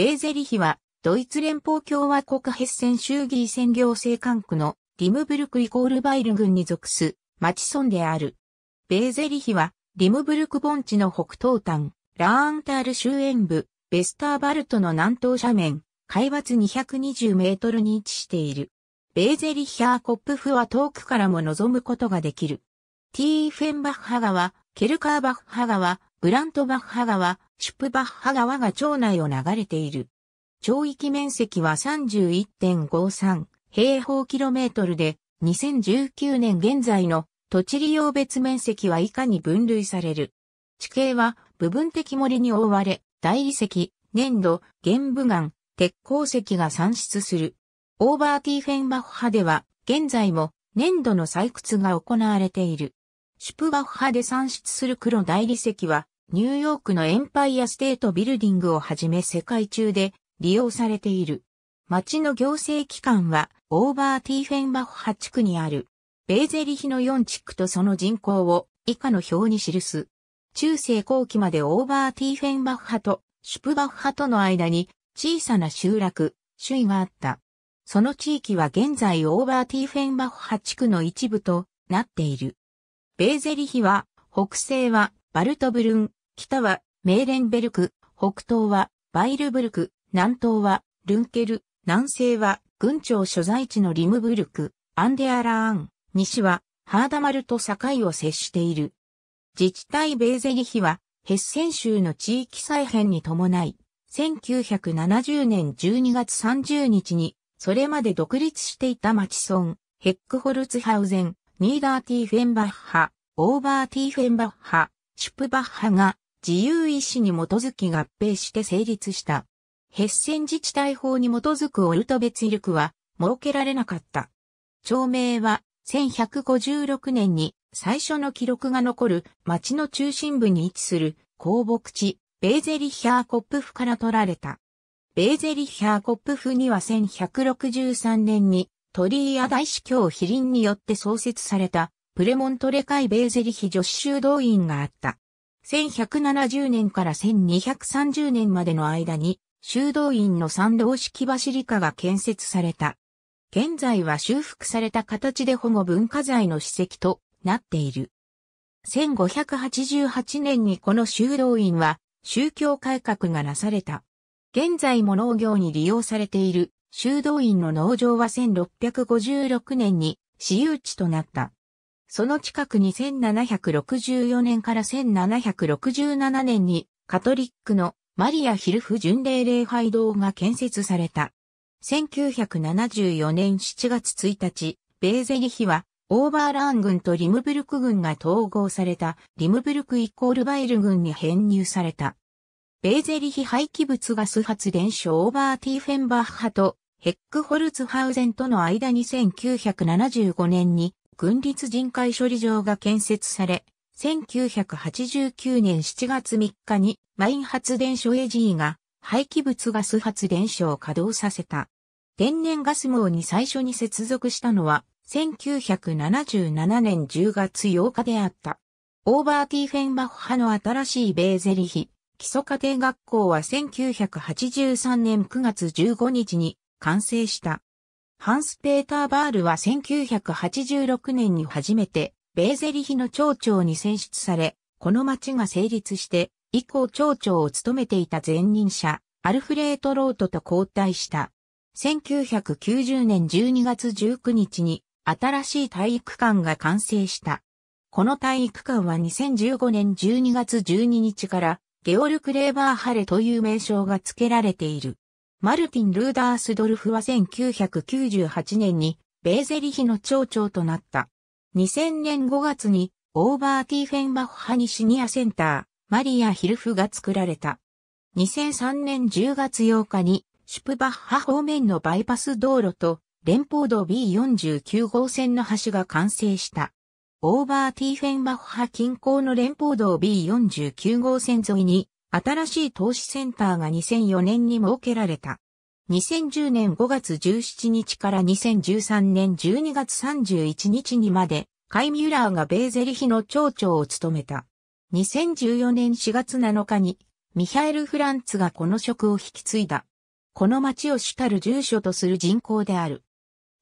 ベーゼリヒは、ドイツ連邦共和国ヘッセン州議選行政管区のリムブルクイコールバイル郡に属す町村である。ベーゼリヒは、リムブルク盆地の北東端、ラーンタール周縁部、ベスターバルトの南東斜面、海抜220メートルに位置している。ベーゼリヒャーコップフは遠くからも望むことができる。ティーフェンバッハ川、ケルカーバッハ川、ブラントバッハ川、シュプバッハ川が町内を流れている。町域面積は31.53平方キロメートルで、2019年現在の土地利用別面積は以下に分類される。地形は部分的森に覆われ、大理石、粘土、玄武岩、鉄鉱石が産出する。オーバーティーフェンバッハでは、現在も粘土の採掘が行われている。シュプバッハで産出する黒大理石は、ニューヨークのエンパイアステートビルディングをはじめ世界中で利用されている。町の行政機関は、オーバーティーフェンバフハ地区にある、ベーゼリヒの4地区とその人口を以下の表に記す。中世後期までオーバーティーフェンバフハとシュプバフハとの間に小さな集落、首位があった。その地域は現在オーバーティーフェンバフハ地区の一部となっている。ベーゼリヒは、北西はバルトブルン、北はメーレンベルク、北東はバイルブルク、南東はルンケル、南西は軍庁所在地のリムブルク、アンデアラーン、西はハーダマルと境を接している。自治体ベーゼリヒはヘッセン州の地域再編に伴い、1970年12月30日に、それまで独立していた町村、ヘックホルツハウゼン、ニーダーティーフェンバッハ、オーバーティーフェンバッハ、シュプバッハが自由意志に基づき合併して成立した。ヘッセン自治体法に基づくオルト別威力は設けられなかった。町名は1156年に最初の記録が残る町の中心部に位置する公牧地ベーゼリヒャーコップフから取られた。ベーゼリヒャーコップフには1163年に鳥居大司教比林によって創設されたプレモントレイベーゼリヒ女子修道院があった。1170年から1230年までの間に修道院の参道式バシリカが建設された。現在は修復された形で保護文化財の史跡となっている。1588年にこの修道院は宗教改革がなされた。現在も農業に利用されている修道院の農場は1656年に私有地となった。その近くに1764年から1767年にカトリックのマリア・ヒルフ巡礼礼拝堂が建設された。1974年7月1日、ベーゼリヒはオーバーラン軍とリムブルク軍が統合されたリムブルクイコールバイル軍に編入された。ベーゼリヒ廃棄物ガス発電所オーバーティーフェンバッハとヘックホルツハウゼンとの間に1975年に軍立人海処理場が建設され、1989年7月3日にマイン発電所 AG が廃棄物ガス発電所を稼働させた。天然ガス網に最初に接続したのは1977年10月8日であった。オーバーティーフェンバッハの新しいベーゼリヒ基礎家庭学校は1983年9月15日に完成した。ハンス・ペーター・バールは1986年に初めて、ベーゼリヒの町長に選出され、この町が成立して、以降町長を務めていた前任者、アルフレート・ロートと交代した。1990年12月19日に、新しい体育館が完成した。この体育館は2015年12月12日から、ゲオルク・レーバーハレという名称が付けられている。マルティン・ルーダースドルフは1998年にベーゼリヒの町長となった。2000年5月にオーバーティーフェンバッハにシニアセンター、マリア・ヒルフが作られた。2003年10月8日にシュプバッハ方面のバイパス道路と連邦道 B49 号線の橋が完成した。オーバーティーフェンバッハ近郊の連邦道 B49 号線沿いに新しい投資センターが2004年に設けられた。2010年5月17日から2013年12月31日にまで、カイ・ミュラーがベーゼリヒの町長を務めた。2014年4月7日に、ミハエル・フランツがこの職を引き継いだ。この町を主たる住所とする人口である。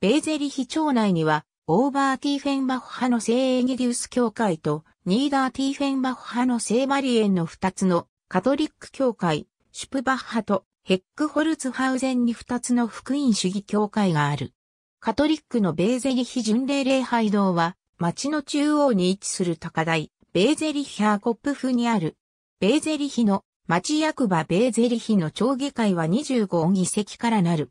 ベーゼリヒ町内には、オーバー・ティーフェンバッハの聖エギディウス教会と、ニーダー・ティーフェンバッハの聖マリエンの二つのカトリック教会、シュプバッハとヘックホルツハウゼンに2つの福音主義教会がある。カトリックのベーゼリヒ巡礼礼拝堂は、町の中央に位置する高台、ベーゼリヒアーコップ府にある。ベーゼリヒの町役場ベーゼリヒの町議会は25議席からなる。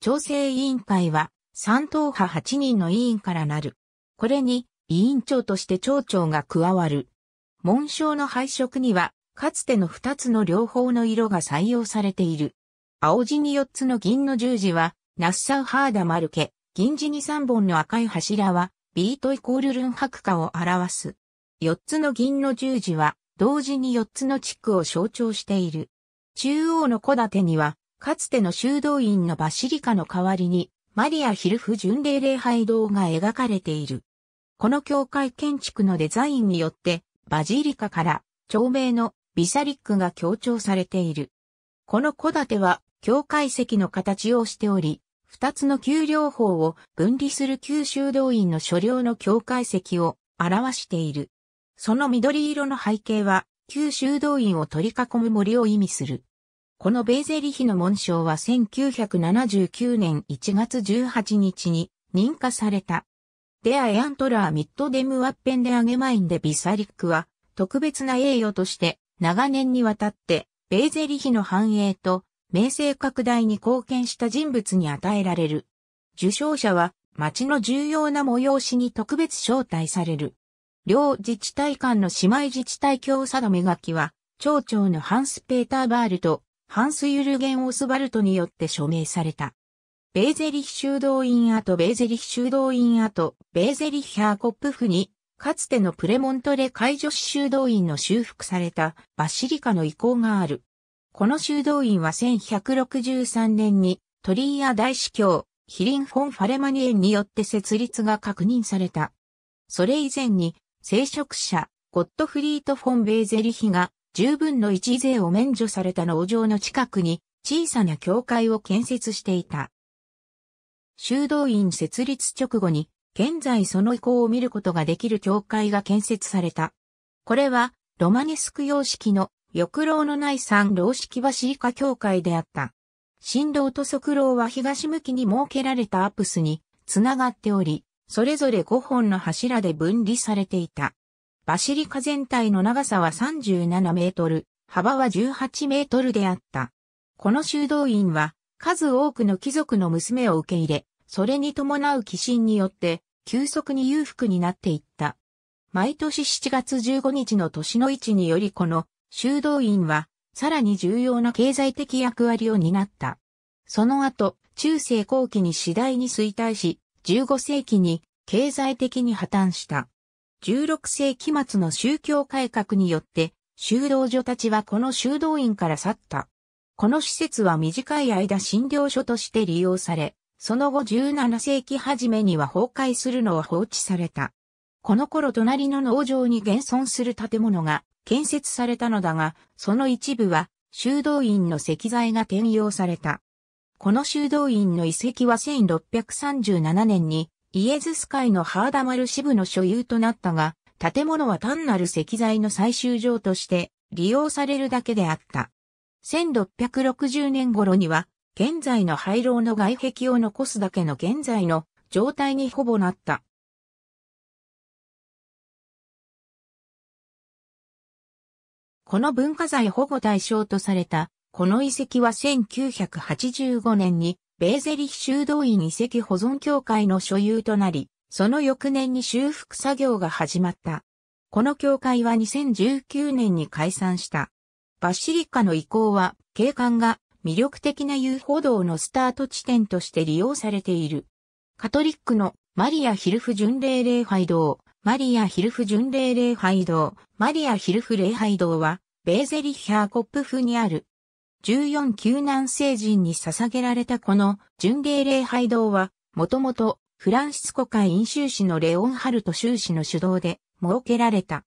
調整委員会は3党派8人の委員からなる。これに委員長として町長が加わる。紋章の配色にはかつての二つの両方の色が採用されている。青地に四つの銀の十字は、ナッサウハーダマルケ、銀地に三本の赤い柱は、ビートイコールルン白化を表す。四つの銀の十字は、同時に四つの地区を象徴している。中央の小建には、かつての修道院のバシリカの代わりに、マリア・ヒルフ巡礼礼拝堂が描かれている。この教会建築のデザインによって、バジリカから、町名のビサリックが強調されている。この戸建ては境界石の形をしており、二つの丘陵法を分離する九州道院の所領の境界石を表している。その緑色の背景は九州道院を取り囲む森を意味する。このベーゼリヒの紋章は1979年1月18日に認可された。デアエアントラーミッドデムワッペンデアゲマインでビサリックは特別な栄誉として長年にわたって、ベーゼリヒの繁栄と、名声拡大に貢献した人物に与えられる。受賞者は、町の重要な催しに特別招待される。両自治体間の姉妹自治体協定め書きは、町長のハンス・ペーター・バールと、ハンス・ユルゲン・オスバルトによって署名された。ベーゼリヒ修道院跡ベーゼリヒ修道院跡ベーゼリヒ・ハーコップフにかつてのプレモントレ海女子修道院の修復されたバシリカの遺構がある。この修道院は1163年にトリーア大司教、ヒリン・フォン・ファレマニエンによって設立が確認された。それ以前に、聖職者、ゴットフリート・フォン・ベーゼリヒが十分の一税を免除された農場の近くに小さな教会を建設していた。修道院設立直後に現在その遺構を見ることができる教会が建設された。これは、ロマネスク様式の翼廊のない三楼式バシリカ教会であった。新郎と側廊は東向きに設けられたアプスにつながっており、それぞれ5本の柱で分離されていた。バシリカ全体の長さは37メートル、幅は18メートルであった。この修道院は数多くの貴族の娘を受け入れ、それに伴う寄進によって急速に裕福になっていった。毎年7月15日の年の位置によりこの修道院はさらに重要な経済的役割を担った。その後、中世後期に次第に衰退し、15世紀に経済的に破綻した。16世紀末の宗教改革によって、修道女たちはこの修道院から去った。この施設は短い間診療所として利用され、その後17世紀初めには崩壊するのを放置された。この頃隣の農場に現存する建物が建設されたのだが、その一部は修道院の石材が転用された。この修道院の遺跡は1637年にイエズス会のハーダマル支部の所有となったが、建物は単なる石材の採集場として利用されるだけであった。1660年頃には現在の廃炉の外壁を残すだけの現在の状態にほぼなった。この文化財保護対象とされた、この遺跡は1985年に、ベーゼリヒ修道院遺跡保存協会の所有となり、その翌年に修復作業が始まった。この協会は2019年に解散した。バシリカの遺構は、景観が魅力的な遊歩道のスタート地点として利用されている。カトリックのマリア・ヒルフ巡礼礼拝堂、マリア・ヒルフ巡礼礼拝堂、マリア・ヒルフ礼拝堂は、ベーゼリヒャーコップフにある。14救難聖人に捧げられたこの巡礼礼拝堂は、もともとフランシスコ会飲州市のレオンハルト州市の主導で設けられた。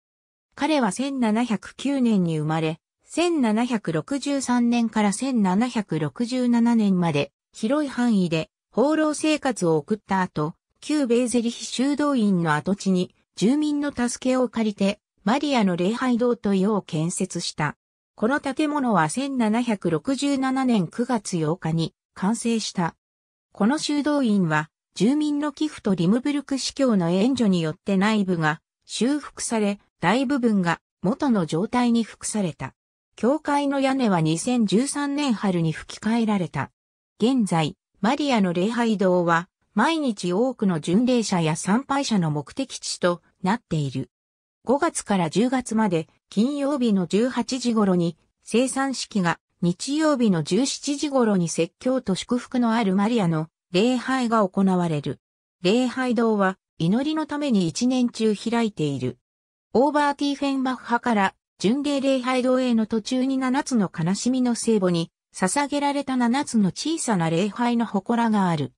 彼は1709年に生まれ、1763年から1767年まで広い範囲で放浪生活を送った後、旧ベーゼリヒ修道院の跡地に住民の助けを借りてマリアの礼拝堂というを建設した。この建物は1767年9月8日に完成した。この修道院は住民の寄付とリムブルク司教の援助によって内部が修復され、大部分が元の状態に復された。教会の屋根は2013年春に吹き替えられた。現在、マリアの礼拝堂は、毎日多くの巡礼者や参拝者の目的地となっている。5月から10月まで、金曜日の18時頃に、生産式が、日曜日の17時頃に説教と祝福のあるマリアの礼拝が行われる。礼拝堂は、祈りのために一年中開いている。オーバーティーフェンバッハから巡礼礼拝堂への途中に7つの悲しみの聖母に捧げられた7つの小さな礼拝の祠がある。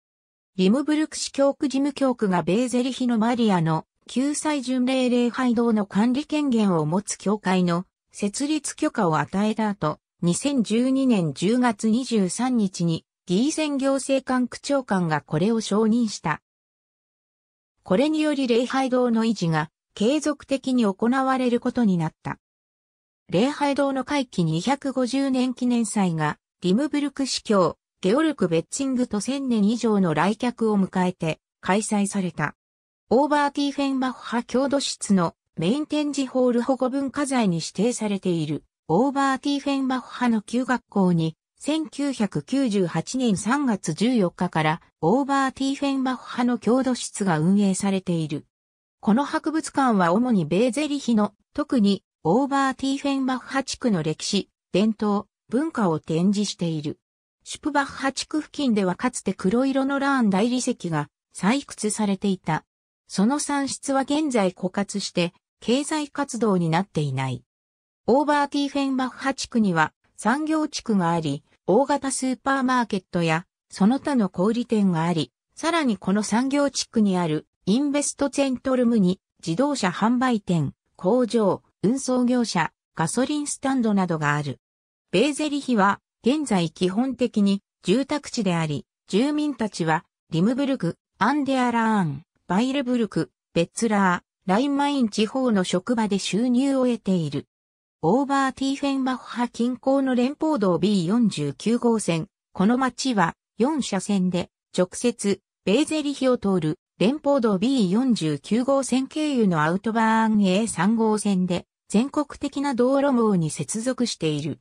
リムブルク市教区事務教区がベーゼリヒのマリアの救済巡礼礼拝堂の管理権限を持つ教会の設立許可を与えた後、2012年10月23日に議選行政官区長官がこれを承認した。これにより礼拝堂の維持が継続的に行われることになった。礼拝堂の会期250年記念祭が、リムブルク司教、ゲオルク・ベッチングと1000年以上の来客を迎えて開催された。オーバーティーフェンバッハ郷土室のメイン展示ホール保護文化財に指定されているオーバーティーフェンバッハの旧学校に1998年3月14日からオーバーティーフェンバッハの郷土室が運営されている。この博物館は主にベーゼリヒの特にオーバーティーフェンバッハ地区の歴史、伝統、文化を展示している。シュプバッハ地区付近ではかつて黒色のラーン大理石が採掘されていた。その産出は現在枯渇して経済活動になっていない。オーバーティーフェンバッハ地区には産業地区があり、大型スーパーマーケットやその他の小売店があり、さらにこの産業地区にあるインベストセントルムに自動車販売店、工場、運送業者、ガソリンスタンドなどがある。ベーゼリヒは、現在基本的に住宅地であり、住民たちは、リムブルク、アンデアラーン、バイルブルク、ベッツラー、ラインマイン地方の職場で収入を得ている。オーバーティーフェンバッハ近郊の連邦道 B49 号線。この町は4車線で直接ベーゼリヒを通る連邦道 B49 号線経由のアウトバーン A3 号線で全国的な道路網に接続している。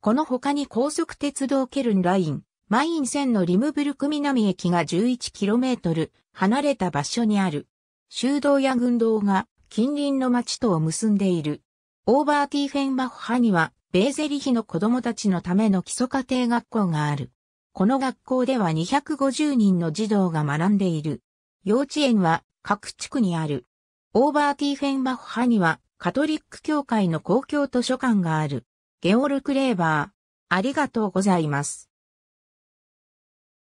この他に高速鉄道ケルンライン、マイン線のリムブルク南駅が 11km 離れた場所にある。修道や軍道が近隣の町とを結んでいる。オーバーティーフェンバッハには、ベーゼリヒの子供たちのための基礎家庭学校がある。この学校では250人の児童が学んでいる。幼稚園は各地区にある。オーバーティーフェンバッハにはカトリック教会の公共図書館がある。ゲオルク・レーバー。ありがとうございます。